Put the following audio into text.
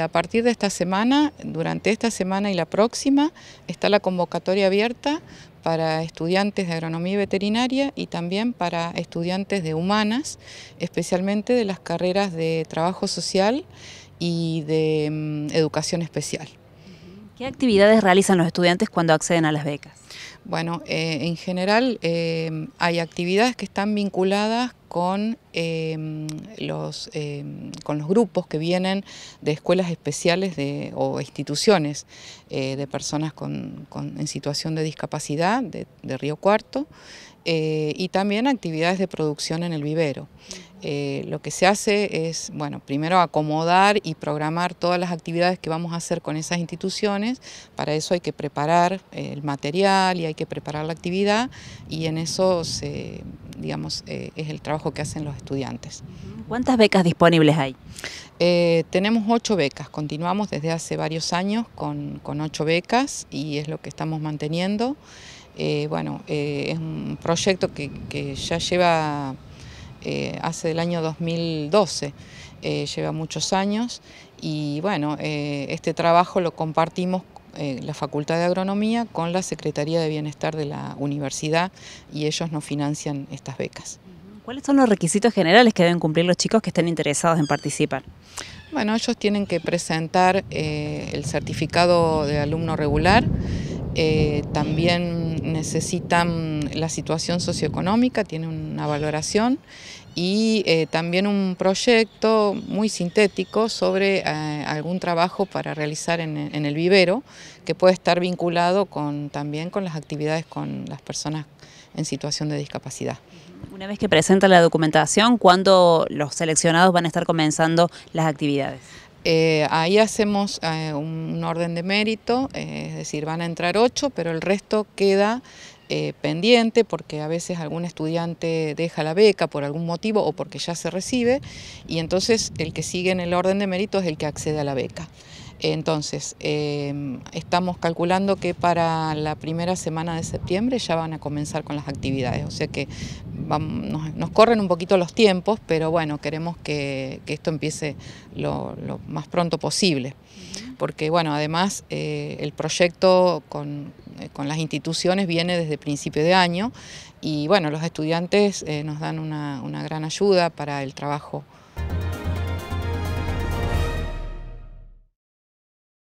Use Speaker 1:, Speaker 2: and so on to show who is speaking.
Speaker 1: A partir de esta semana, durante esta semana y la próxima, está la convocatoria abierta para estudiantes de agronomía y veterinaria y también para estudiantes de humanas, especialmente de las carreras de trabajo social y de mm, educación especial. ¿Qué actividades realizan los estudiantes cuando acceden a las becas? Bueno, eh, en general eh, hay actividades que están vinculadas con, em, los, em, con los grupos que vienen de escuelas especiales de, o instituciones eh, de personas con, con, en situación de discapacidad de, de Río Cuarto eh, y también actividades de producción en el vivero. Eh, lo que se hace es, bueno, primero acomodar y programar todas las actividades que vamos a hacer con esas instituciones, para eso hay que preparar el material y hay que preparar la actividad y en eso se, digamos, eh, es el trabajo que hacen los estudiantes. ¿Cuántas becas disponibles hay? Eh, tenemos ocho becas, continuamos desde hace varios años con, con ocho becas y es lo que estamos manteniendo. Eh, bueno, es un proyecto que, que ya lleva hace del año 2012, lleva muchos años y bueno, este trabajo lo compartimos eh, la Facultad de Agronomía con la Secretaría de Bienestar de la universidad y ellos nos financian estas becas. ¿Cuáles son los requisitos generales que deben cumplir los chicos que estén interesados en participar? Bueno, ellos tienen que presentar eh, el certificado de alumno regular, eh, también necesitan la situación socioeconómica, tiene una valoración y eh, también un proyecto muy sintético sobre eh, algún trabajo para realizar en, el vivero que puede estar vinculado con, también con las actividades con las personas en situación de discapacidad. Una vez que presenta la documentación, ¿cuándo los seleccionados van a estar comenzando las actividades? Eh, ahí hacemos un orden de mérito, es decir, van a entrar ocho, pero el resto queda eh, pendiente porque a veces algún estudiante deja la beca por algún motivo o porque ya se recibe y entonces el que sigue en el orden de mérito es el que accede a la beca. Entonces, em, estamos calculando que para la primera semana de septiembre ya van a comenzar con las actividades, o sea que nos, corren un poquito los tiempos, pero bueno, queremos que, esto empiece lo, más pronto posible. Porque bueno, además eh, el proyecto eh, con, las instituciones viene desde principio de año y bueno, los estudiantes eh, nos dan una, una gran ayuda para el trabajo